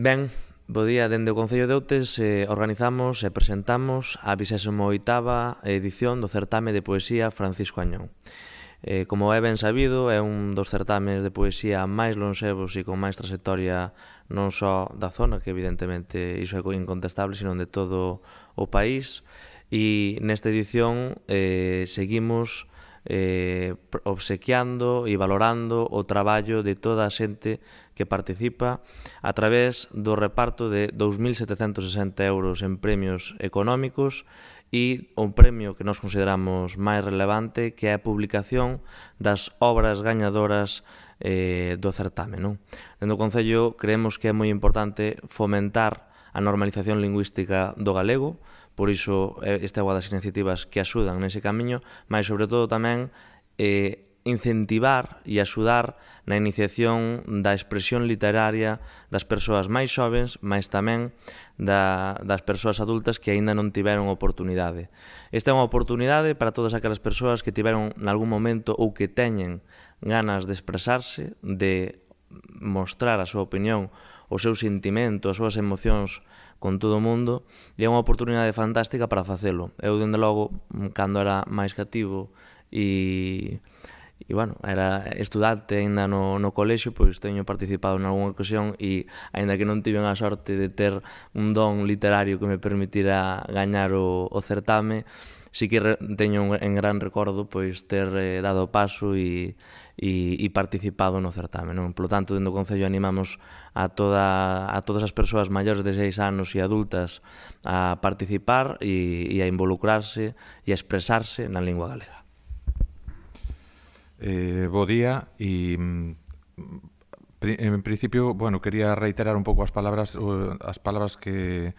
Ben, bo día dende o Concello de Outes eh, organizamos e presentamos a 28ª edición do certame de poesía Francisco Añón. Eh, como é ben sabido, é un dos certames de poesía máis longevos e con máis trasectoria non só da zona, que evidentemente iso é incontestable, sino de todo o país. E nesta edición eh, seguimos eh, obsequiando e valorando o traballo de toda a xente que participa a través do reparto de 2.760 euros en premios económicos e un premio que nós consideramos máis relevante que é a publicación das obras gañadoras eh, do certame. Non? Dendo o Concello creemos que é moi importante fomentar a normalización lingüística do galego, por iso eh, este agua das iniciativas que axudan nese camiño, máis sobre todo tamén eh, incentivar e axudar na iniciación da expresión literaria das persoas máis xovens, máis tamén da, das persoas adultas que aínda non tiveron oportunidade. Esta é unha oportunidade para todas aquelas persoas que tiveron nalgún momento ou que teñen ganas de expresarse, de mostrar a súa opinión, o seu sentimento, as súas emocións con todo o mundo, e é unha oportunidade fantástica para facelo. Eu, dende logo, cando era máis cativo e e bueno, era estudante ainda no, no colexio, pois teño participado en algunha ocasión e aínda que non tiven a sorte de ter un don literario que me permitira gañar o, o certame, sí que teño un, en gran recordo pois ter eh, dado paso e, e, e participado no certame. Non? Polo tanto, dentro do Concello animamos a, toda, a todas as persoas maiores de 6 anos e adultas a participar e, e a involucrarse e a expresarse na lingua galega. Eh, bo día e mm, en principio, bueno, quería reiterar un pouco as palabras as palabras que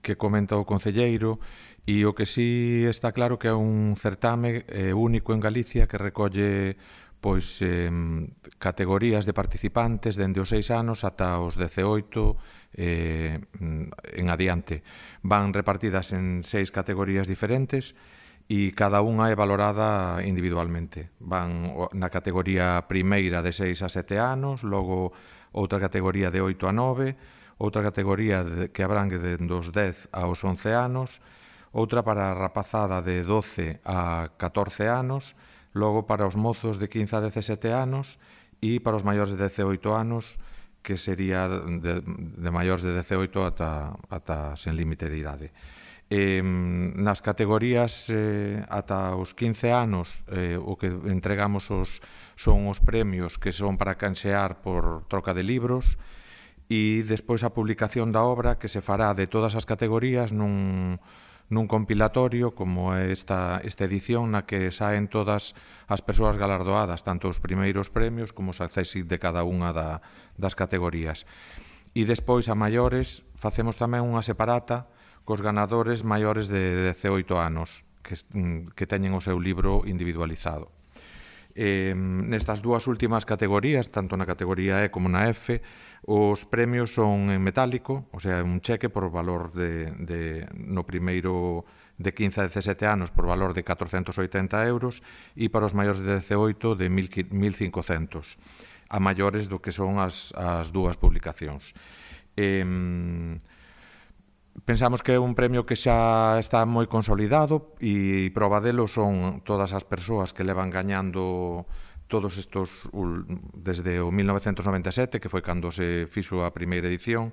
que comenta o concelleiro E o que sí está claro que é un certame eh, único en Galicia que recolle pois eh, categorías de participantes dende os 6 anos ata os 18 eh, en adiante. Van repartidas en seis categorías diferentes e cada unha é valorada individualmente. Van na categoría primeira de 6 a 7 anos, logo outra categoría de 8 a 9, outra categoría de, que abrangue de, dos 10 aos 11 anos, outra para a rapazada de 12 a 14 anos, logo para os mozos de 15 a 17 anos e para os maiores de 18 anos que sería de, de maiores de 18 ata, ata sen límite de idade. Eh, nas categorías eh, ata os 15 anos eh, o que entregamos os, son os premios que son para canxear por troca de libros e despois a publicación da obra que se fará de todas as categorías nun, nun compilatorio como é esta, esta edición na que saen todas as persoas galardoadas, tanto os primeiros premios como os accesits de cada unha da, das categorías. E despois a maiores facemos tamén unha separata cos ganadores maiores de 18 anos que, mm, que teñen o seu libro individualizado. Eh, nestas dúas últimas categorías, tanto na categoría E como na F, os premios son en metálico, o sea, un cheque por valor de, de no primeiro de 15 a 17 anos por valor de 480 euros e para os maiores de 18 de 1.500 a maiores do que son as, as dúas publicacións. Eh, pensamos que é un premio que xa está moi consolidado e prova delo son todas as persoas que levan gañando todos estos desde o 1997 que foi cando se fixo a primeira edición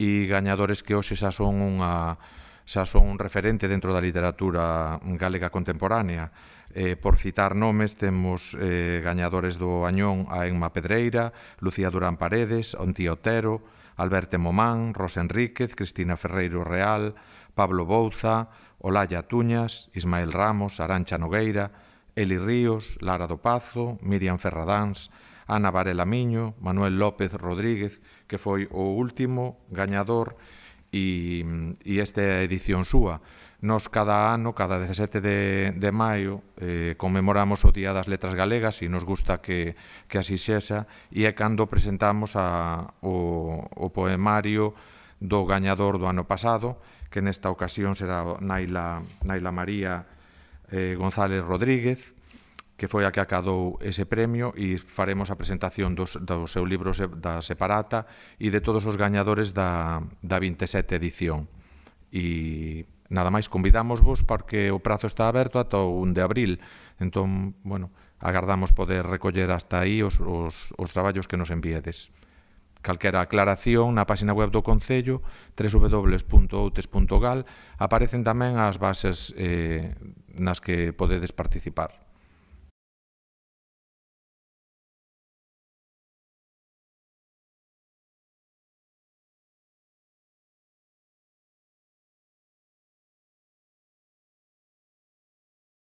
e gañadores que hoxe xa son unha xa son un referente dentro da literatura galega contemporánea. Eh, por citar nomes, temos eh, gañadores do Añón a Enma Pedreira, Lucía Durán Paredes, Onti Otero, Alberto Momán, Rosa Enríquez, Cristina Ferreiro Real, Pablo Bouza, Olaya Tuñas, Ismael Ramos, Arancha Nogueira, Eli Ríos, Lara do Pazo, Miriam Ferradáns, Ana Varela Miño, Manuel López Rodríguez, que foi o último gañador e, e esta é a edición súa. Nos cada ano, cada 17 de, de maio, eh, conmemoramos o Día das Letras Galegas e nos gusta que, que así xesa e é cando presentamos a, o, o poemario do gañador do ano pasado, que nesta ocasión será Naila, Naila María eh, González Rodríguez, que foi a que acadou ese premio e faremos a presentación dos, do seu libro da Separata e de todos os gañadores da, da 27 edición. E nada máis, convidamos porque o prazo está aberto ata o 1 de abril. Entón, bueno, agardamos poder recoller hasta aí os, os, os traballos que nos enviedes. Calquera aclaración na página web do Concello, www.outes.gal, aparecen tamén as bases eh, nas que podedes participar.